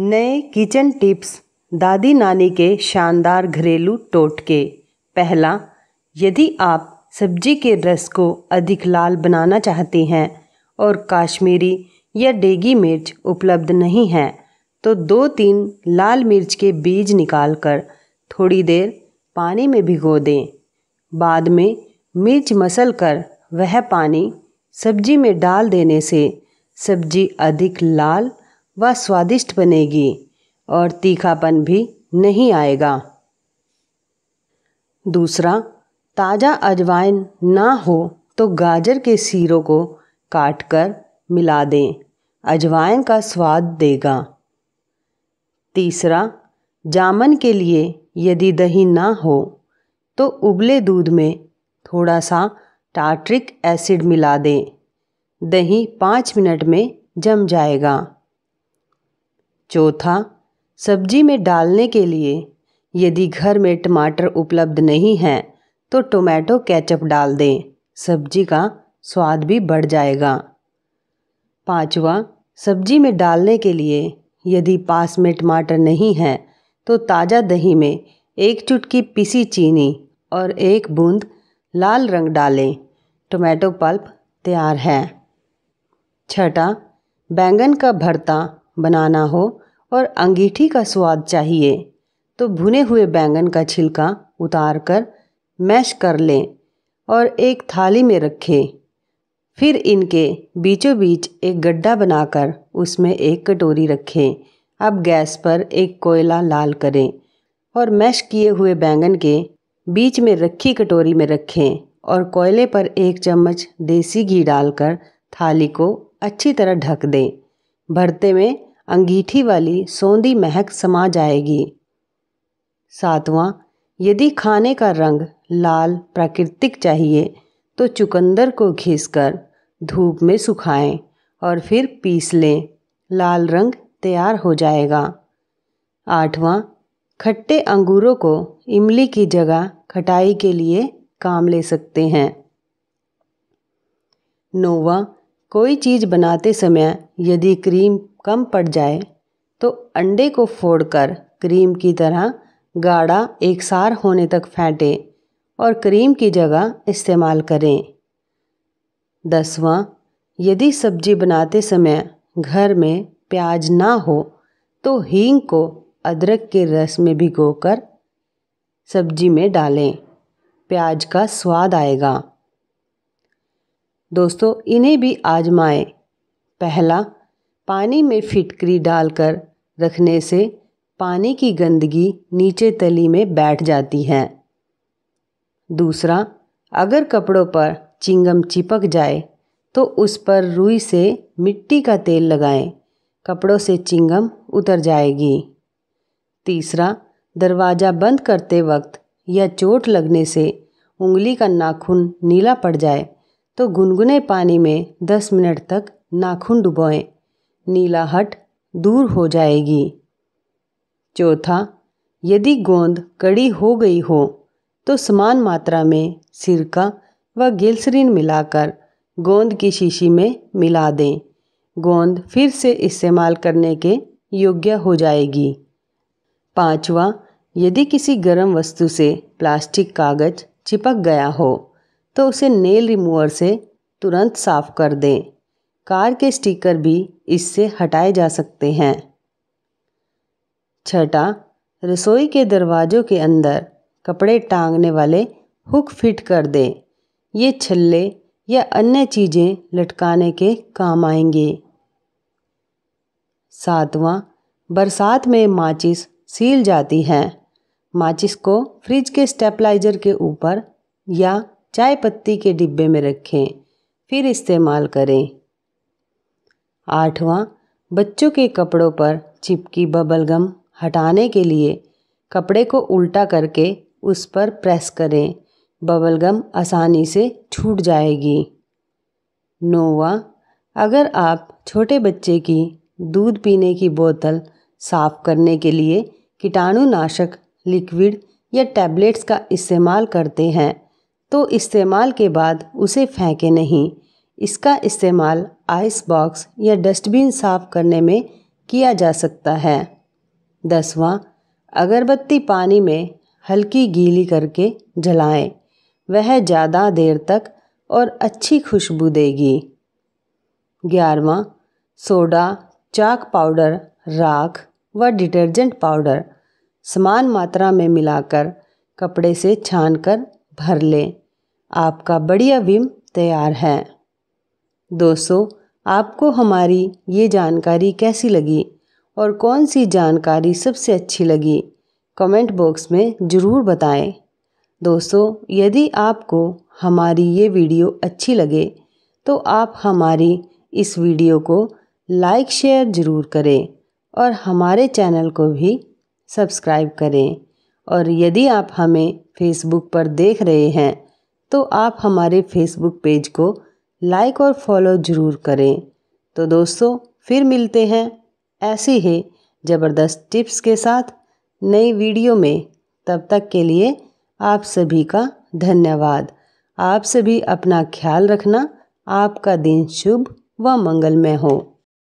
नए kitchen tips दादी नानी के शानदार घरेलू टोटके पहला यदि आप सब्जी के रस को अधिक लाल बनाना चाहती हैं और काश्मीरी या डेगी मिर्च उपलब्ध नहीं है तो दो तीन लाल मिर्च के बीज निकालकर थोड़ी देर पानी में भिगो दें बाद में मिर्च मसल कर वह पानी सब्जी में डाल देने से सब्जी अधिक लाल वह स्वादिष्ट बनेगी और तीखापन भी नहीं आएगा दूसरा ताज़ा अजवाइन ना हो तो गाजर के सीरों को काट कर मिला दें अजवाइन का स्वाद देगा तीसरा जामन के लिए यदि दही ना हो तो उबले दूध में थोड़ा सा टार्ट्रिक एसिड मिला दें दही पाँच मिनट में जम जाएगा चौथा सब्जी में डालने के लिए यदि घर में टमाटर उपलब्ध नहीं हैं तो टोमेटो केचप डाल दें सब्जी का स्वाद भी बढ़ जाएगा पांचवा सब्जी में डालने के लिए यदि पास में टमाटर नहीं है तो ताज़ा दही में एक चुटकी पिसी चीनी और एक बूंद लाल रंग डालें टोमेटो पल्प तैयार है छठा बैंगन का भरता बनाना हो और अंगीठी का स्वाद चाहिए तो भुने हुए बैंगन का छिलका उतार कर मैश कर लें और एक थाली में रखें फिर इनके बीचों बीच एक गड्ढा बनाकर उसमें एक कटोरी रखें अब गैस पर एक कोयला लाल करें और मैश किए हुए बैंगन के बीच में रखी कटोरी में रखें और कोयले पर एक चम्मच देसी घी डालकर थाली को अच्छी तरह ढक दें भरते में अंगीठी वाली सौंधी महक समा जाएगी सातवां यदि खाने का रंग लाल प्राकृतिक चाहिए तो चुकंदर को घिसकर धूप में सुखाएं और फिर पीस लें लाल रंग तैयार हो जाएगा आठवां खट्टे अंगूरों को इमली की जगह खटाई के लिए काम ले सकते हैं नोवा कोई चीज़ बनाते समय यदि क्रीम कम पड़ जाए तो अंडे को फोड़कर क्रीम की तरह गाढ़ा एकसार होने तक फेंटें और क्रीम की जगह इस्तेमाल करें दसवां यदि सब्जी बनाते समय घर में प्याज ना हो तो हींग को अदरक के रस में भिगोकर सब्जी में डालें प्याज का स्वाद आएगा दोस्तों इन्हें भी आजमाएं पहला पानी में फिटकरी डालकर रखने से पानी की गंदगी नीचे तली में बैठ जाती है दूसरा अगर कपड़ों पर चिंगम चिपक जाए तो उस पर रुई से मिट्टी का तेल लगाएं कपड़ों से चिंगम उतर जाएगी तीसरा दरवाज़ा बंद करते वक्त या चोट लगने से उंगली का नाखून नीला पड़ जाए तो गुनगुने पानी में 10 मिनट तक नाखून डुबोएं नीलाहट दूर हो जाएगी चौथा यदि गोंद कड़ी हो गई हो तो समान मात्रा में सिरका व गिल्सरीन मिलाकर गोंद की शीशी में मिला दें गोंद फिर से इस्तेमाल करने के योग्य हो जाएगी पांचवा यदि किसी गर्म वस्तु से प्लास्टिक कागज चिपक गया हो तो उसे नेल रिमूवर से तुरंत साफ कर दें कार के स्टिकर भी इससे हटाए जा सकते हैं छठा रसोई के दरवाज़ों के अंदर कपड़े टांगने वाले हुक फिट कर दें ये छल्ले या अन्य चीज़ें लटकाने के काम आएंगे सातवां बरसात में माचिस सील जाती हैं माचिस को फ्रिज के स्टेपलाइजर के ऊपर या चाय पत्ती के डिब्बे में रखें फिर इस्तेमाल करें आठवां बच्चों के कपड़ों पर चिपकी बबल गम हटाने के लिए कपड़े को उल्टा करके उस पर प्रेस करें बबल गम आसानी से छूट जाएगी नोवा अगर आप छोटे बच्चे की दूध पीने की बोतल साफ करने के लिए कीटाणुनाशक लिक्विड या टैबलेट्स का इस्तेमाल करते हैं तो इस्तेमाल के बाद उसे फेंके नहीं इसका इस्तेमाल आइस बॉक्स या डस्टबिन साफ करने में किया जा सकता है दसवां अगरबत्ती पानी में हल्की गीली करके जलाएं वह ज़्यादा देर तक और अच्छी खुशबू देगी ग्यारहवा सोडा चाक पाउडर राख व डिटर्जेंट पाउडर समान मात्रा में मिलाकर कपड़े से छान कर भर लें आपका बढ़िया विम तैयार है दोस्तों आपको हमारी ये जानकारी कैसी लगी और कौन सी जानकारी सबसे अच्छी लगी कमेंट बॉक्स में ज़रूर बताएं दोस्तों यदि आपको हमारी ये वीडियो अच्छी लगे तो आप हमारी इस वीडियो को लाइक शेयर ज़रूर करें और हमारे चैनल को भी सब्सक्राइब करें और यदि आप हमें फेसबुक पर देख रहे हैं तो आप हमारे फेसबुक पेज को लाइक और फॉलो ज़रूर करें तो दोस्तों फिर मिलते हैं ऐसी ही ज़बरदस्त टिप्स के साथ नई वीडियो में तब तक के लिए आप सभी का धन्यवाद आप सभी अपना ख्याल रखना आपका दिन शुभ व मंगलमय हो